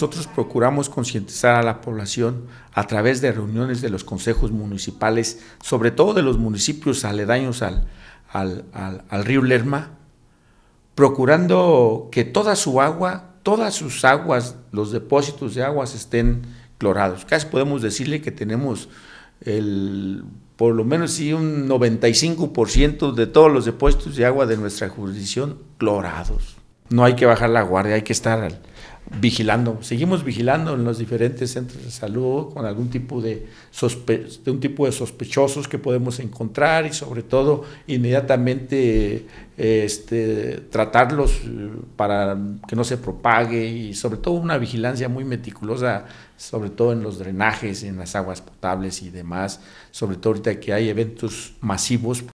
Nosotros procuramos concientizar a la población a través de reuniones de los consejos municipales, sobre todo de los municipios aledaños al, río Lerma, procurando que toda su agua, todas sus aguas, los depósitos de aguas estén clorados. Casi podemos decirle que tenemos por lo menos sí, un 95% de todos los depósitos de agua de nuestra jurisdicción clorados. No hay que bajar la guardia, hay que estar vigilando. Seguimos vigilando en los diferentes centros de salud con algún tipo de, de un tipo de sospechosos que podemos encontrar y sobre todo inmediatamente este, tratarlos eh, para que no se propague y sobre todo una vigilancia muy meticulosa, sobre todo en los drenajes, en las aguas potables y demás, sobre todo ahorita que hay eventos masivos.